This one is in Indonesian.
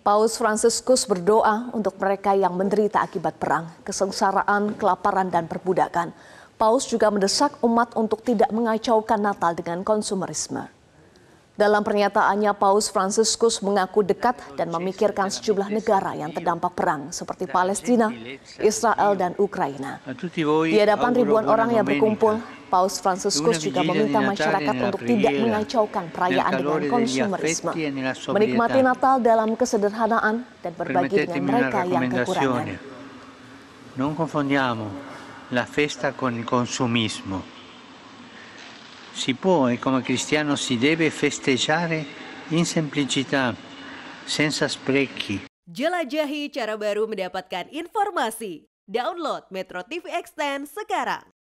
Paus Franciscus berdoa untuk mereka yang menderita akibat perang, kesengsaraan, kelaparan, dan perbudakan. Paus juga mendesak umat untuk tidak mengacaukan Natal dengan konsumerisme. Dalam pernyataannya, Paus Franciscus mengaku dekat dan memikirkan sejumlah negara yang terdampak perang seperti Palestina, Israel, dan Ukraina. Di hadapan ribuan orang yang berkumpul, Paus Franciscus juga meminta masyarakat untuk tidak ya. mengacaukan perayaan dengan konsumerisme, menikmati Natal dalam kesederhanaan dan berbagi dengan mereka yang kekurangan. Non confondiamo la festa con il consumismo. Si può e come cristiano si deve festeggiare in semplicità, senza sprechi. Jelajahi cara baru mendapatkan informasi. Download Metro TV Extend sekarang.